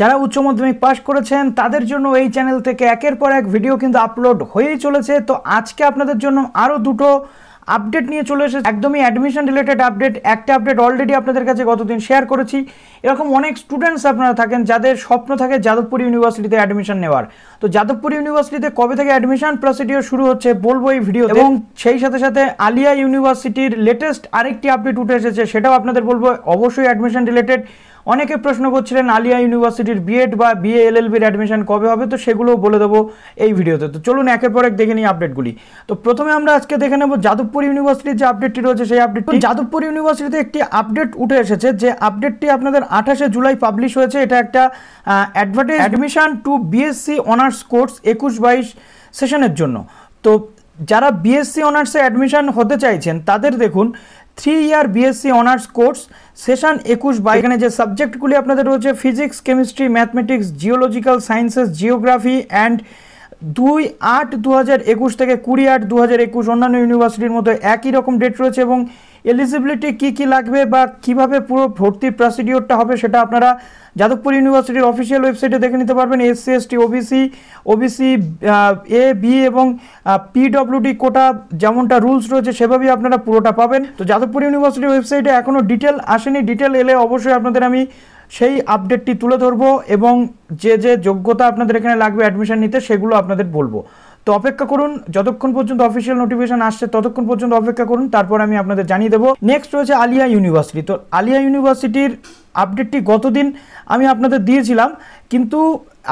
যারা উচ্চ মাধ্যমিক পাশ করেছেন তাদের জন্য এই চ্যানেল থেকে একের পর এক ভিডিও কিন্তু আপলোড হয়েই চলেছে তো আজকে আপনাদের জন্য আরও দুটো আপডেট নিয়ে চলে এসেছে একদমই অ্যাডমিশন রিলেটেড আপডেট একটা আপডেট অলরেডি আপনাদের কাছে গতদিন শেয়ার করেছি এরকম অনেক স্টুডেন্টস আপনারা থাকেন যাদের স্বপ্ন থাকে যাদবপুর ইউনিভার্সিটিতে অ্যাডমিশন নেওয়ার তো যাদবপুর ইউনিভার্সিটিতে কবে থেকে অ্যাডমিশন প্রসিডিওর শুরু হচ্ছে বলবো এই ভিডিও এবং সেই সাথে সাথে আলিয়া ইউনিভার্সিটির লেটেস্ট আরেকটি আপডেট উঠে এসেছে সেটাও আপনাদের বলবো অবশ্যই অ্যাডমিশন রিলেটেড অনেকে প্রশ্ন করছিলেন আলিয়া ইউনিভার্সিটির বিএড বা বিএ এল এলএলবির অ্যাডমিশন কবে হবে তো সেগুলোও বলে দেবো এই ভিডিওতে তো চলুন একের পর এক দেখে নিই আপডেটগুলি তো প্রথমে আমরা আজকে দেখে নেব যাদবপুর ইউনিভার্সিটির যে আপডেটটি রয়েছে সেই আপডেট যাদবপুর ইউনিভার্সিটিতে একটি আপডেট উঠে এসেছে যে আপডেটটি আপনাদের আঠাশে জুলাই পাবলিশ হয়েছে এটা একটা advertise admission to BSc honours course একুশ বাইশ সেশনের জন্য তো যারা বিএসসি অনার্সে অ্যাডমিশন হতে চাইছেন তাদের দেখুন three year BSc honours course session একুশ বা এখানে যে সাবজেক্টগুলি আপনাদের রয়েছে physics chemistry mathematics geological sciences geography and দুই আট দু থেকে কুড়ি আট দু অন্যান্য ইউনিভার্সিটির মতো একই রকম ডেট রয়েছে এবং এলিজিবিলিটি কি কি লাগবে বা কিভাবে পুরো ভর্তি প্রসিডিওরটা হবে সেটা আপনারা যাদবপুর ইউনিভার্সিটির অফিসিয়াল ওয়েবসাইটে দেখে নিতে পারবেন SC ST OBC OBC A B এবং পিডব্লিউডি কোটা যেমনটা রুলস রয়েছে সেভাবেই আপনারা পুরোটা পাবেন তো যাদবপুর ইউনিভার্সিটির ওয়েবসাইটে এখনও ডিটেল আসেনি ডিটেল এলে অবশ্যই আপনাদের আমি সেই আপডেটটি তুলে ধরবো এবং যে যে যোগ্যতা আপনাদের এখানে লাগবে অ্যাডমিশন নিতে সেগুলো আপনাদের বলবো তো অপেক্ষা করুন যতক্ষণ পর্যন্ত অফিসিয়াল নোটিফিকেশন আসছে ততক্ষণ পর্যন্ত অপেক্ষা করুন তারপর আমি আপনাদের জানিয়ে দেবো নেক্সট রয়েছে আলিয়া ইউনিভার্সিটি তো আলিয়া ইউনিভার্সিটির আপডেটটি গতদিন আমি আপনাদের দিয়েছিলাম কিন্তু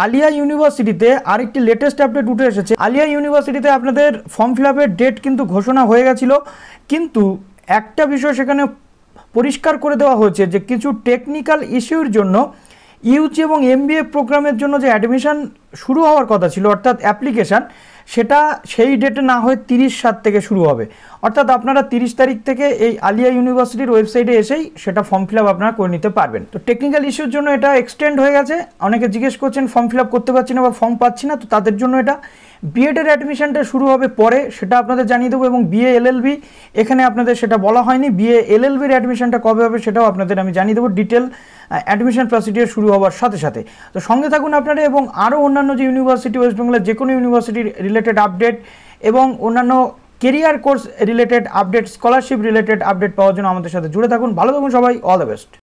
আলিয়া ইউনিভার্সিটিতে আরেকটি লেটেস্ট আপডেট উঠে এসেছে আলিয়া ইউনিভার্সিটিতে আপনাদের ফর্ম ফিল আপের ডেট কিন্তু ঘোষণা হয়ে গেছিল কিন্তু একটা বিষয় সেখানে পরিষ্কার করে দেওয়া হয়েছে যে কিছু টেকনিক্যাল ইস্যুর জন্য ইউজি এবং এমবিএ প্রোগ্রামের জন্য যে অ্যাডমিশন শুরু হওয়ার কথা ছিল অর্থাৎ অ্যাপ্লিকেশান সেটা সেই ডেটে না হয়ে তিরিশ সাত থেকে শুরু হবে অর্থাৎ আপনারা তিরিশ তারিখ থেকে এই আলিয়া ইউনিভার্সিটির ওয়েবসাইটে এসেই সেটা ফর্ম ফিল আপ আপনারা করে নিতে পারবেন তো টেকনিক্যাল ইস্যুর জন্য এটা এক্সটেন্ড হয়ে গেছে অনেকে জিজ্ঞেস করছেন ফর্ম ফিল আপ করতে পারছি না বা ফর্ম পাচ্ছি না তো তাদের জন্য এটা বিএডের অ্যাডমিশনটা শুরু হবে পরে সেটা আপনাদের জানিয়ে দেবো এবং বিএ এলএলবি এখানে আপনাদের সেটা বলা হয়নি বিএ এলএলবির অ্যাডমিশনটা কবে হবে সেটাও আপনাদের আমি জানিয়ে দেবো ডিটেল অ্যাডমিশন প্রসিডিওর শুরু হওয়ার সাথে সাথে তো সঙ্গে থাকুন আপনারা এবং আরও অন্যান্য অন্যান্য যে ইউনিভার্সিটি ওয়েস্ট বেঙ্গলের যে কোনো ইউনিভার্সিটির রিলেটেড আপডেট এবং অন্যান্য career course related update scholarship related update পাওয়ার জন্য আমাদের সাথে জুড়ে থাকুন ভালো থাকুন সবাই অল দ্য বেস্ট